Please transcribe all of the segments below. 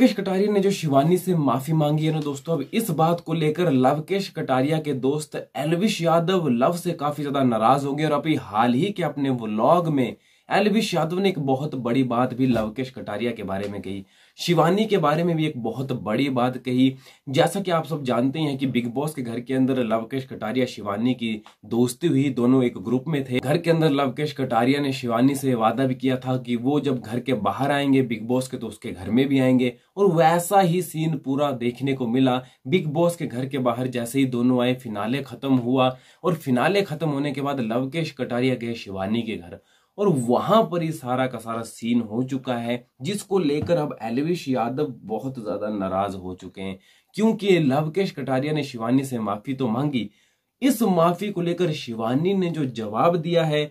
लवकेश कटारिया ने जो शिवानी से माफी मांगी है ना दोस्तों अब इस बात को लेकर लवकेश कटारिया के दोस्त एलविश यादव लव से काफी ज्यादा नाराज होंगे और अभी हाल ही के अपने व्लॉग में एलविश यादव ने एक बहुत बड़ी बात भी लवकेश कटारिया के बारे में कही शिवानी के बारे में भी एक बहुत बड़ी बात कही जैसा कि आप सब जानते हैं कि बिग बॉस के घर के अंदर लवकेश कटारिया शिवानी की दोस्ती हुई दोनों एक ग्रुप में थे घर के अंदर लवकेश कटारिया ने शिवानी से वादा भी किया था कि वो जब घर के बाहर आएंगे बिग बॉस के तो उसके घर में भी आएंगे और वैसा ही सीन पूरा देखने को मिला बिग बॉस के घर के बाहर जैसे ही दोनों आए फिनाले खत्म हुआ और फिनाले खत्म होने के बाद लवकेश कटारिया गए शिवानी के घर और वहां पर ही सारा का सारा सीन हो चुका है जिसको लेकर अब एलवेश यादव बहुत ज्यादा नाराज हो चुके हैं क्योंकि लवकेश कटारिया ने शिवानी से माफी तो मांगी इस माफी को लेकर शिवानी ने जो जवाब दिया है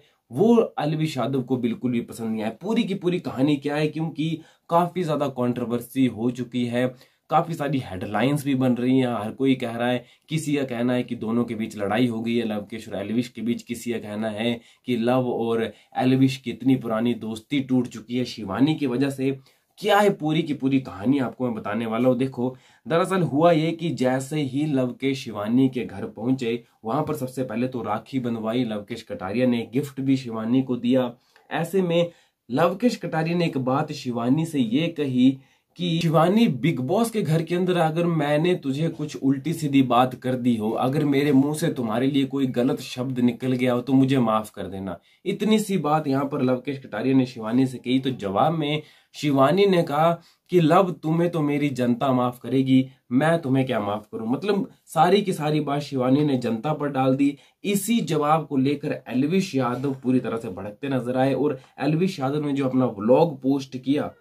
वो अलविश यादव को बिल्कुल भी पसंद नहीं आया पूरी की पूरी कहानी क्या है क्योंकि काफी ज्यादा कंट्रोवर्सी हो चुकी है काफ़ी सारी हेडलाइंस भी बन रही हैं हर कोई कह रहा है किसी का कहना है कि दोनों के बीच लड़ाई हो गई है लव केश और एलविश के बीच किसी का कहना है कि लव और एलविश की इतनी पुरानी दोस्ती टूट चुकी है शिवानी की वजह से क्या है पूरी की पूरी कहानी आपको मैं बताने वाला हूँ देखो दरअसल हुआ ये कि जैसे ही लव के शिवानी के घर पहुंचे वहां पर सबसे पहले तो राखी बनवाई लवकेश कटारिया ने गिफ्ट भी शिवानी को दिया ऐसे में लवकेश कटारिया ने एक बात शिवानी से ये कही कि शिवानी बिग बॉस के घर के अंदर अगर मैंने तुझे कुछ उल्टी सीधी बात कर दी हो अगर मेरे मुंह से तुम्हारे लिए कोई गलत शब्द निकल गया हो तो मुझे माफ कर देना इतनी सी बात यहाँ पर लवकेश कटारिया ने शिवानी से कही तो जवाब में शिवानी ने कहा कि लव तुम्हें तो मेरी जनता माफ करेगी मैं तुम्हें क्या माफ करूं मतलब सारी की सारी बात शिवानी ने जनता पर डाल दी इसी जवाब को लेकर एलविश यादव पूरी तरह से भड़कते नजर आए और एलविश यादव ने जो अपना व्लॉग पोस्ट किया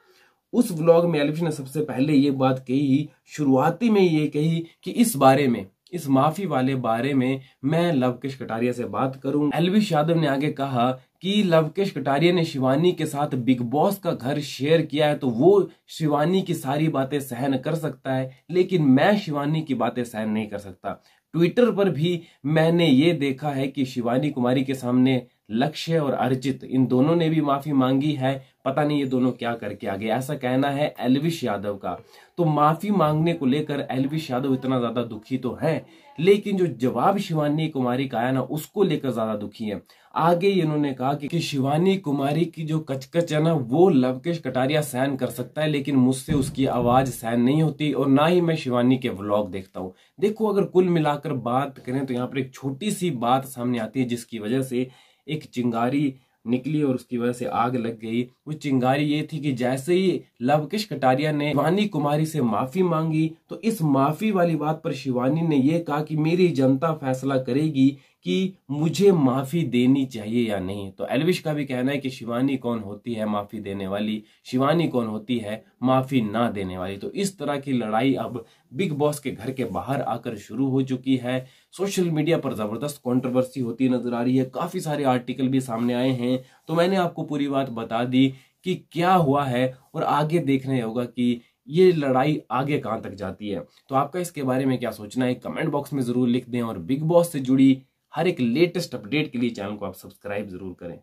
उस ब्लॉग में एलिफ ने सबसे पहले ये बात कही शुरुआती में ये कही कि इस बारे में इस माफी वाले बारे में मैं लवकेश कटारिया से बात करूं एलविश यादव ने आगे कहा कि लवकेश कटारिया ने शिवानी के साथ बिग बॉस का घर शेयर किया है तो वो शिवानी की सारी बातें सहन कर सकता है लेकिन मैं शिवानी की बातें सहन नहीं कर सकता ट्विटर पर भी मैंने ये देखा है कि शिवानी कुमारी के सामने लक्ष्य और अर्जित इन दोनों ने भी माफी मांगी है पता नहीं ये दोनों क्या करके आ गए ऐसा कहना है एलविश यादव का तो माफी मांगने को लेकर एलविश यादव इतना ज्यादा दुखी तो है लेकिन जो जवाब शिवानी कुमारी का आया ना उसको लेकर ज्यादा दुखी है आगे इन्होंने कहा कि, कि शिवानी कुमारी की जो कचकच है ना वो लवकेश कटारिया सहन कर सकता है लेकिन मुझसे उसकी आवाज सहन नहीं होती और ना ही मैं शिवानी के व्लॉग देखता हूँ देखो अगर कुल मिलाकर बात करें तो यहाँ पर एक छोटी सी बात सामने आती है जिसकी वजह से एक चिंगारी निकली और उसकी वजह से आग लग गई वो चिंगारी ये थी कि जैसे ही लवकिश कटारिया ने शिवानी कुमारी से माफी मांगी तो इस माफी वाली बात पर शिवानी ने यह कहा कि मेरी जनता फैसला करेगी कि मुझे माफ़ी देनी चाहिए या नहीं तो एलविश का भी कहना है कि शिवानी कौन होती है माफ़ी देने वाली शिवानी कौन होती है माफ़ी ना देने वाली तो इस तरह की लड़ाई अब बिग बॉस के घर के बाहर आकर शुरू हो चुकी है सोशल मीडिया पर ज़बरदस्त कंट्रोवर्सी होती नज़र आ रही है काफ़ी सारे आर्टिकल भी सामने आए हैं तो मैंने आपको पूरी बात बता दी कि क्या हुआ है और आगे देखने होगा कि ये लड़ाई आगे कहां तक जाती है तो आपका इसके बारे में क्या सोचना है कमेंट बॉक्स में ज़रूर लिख दें और बिग बॉस से जुड़ी हर एक लेटेस्ट अपडेट के लिए चैनल को आप सब्सक्राइब जरूर करें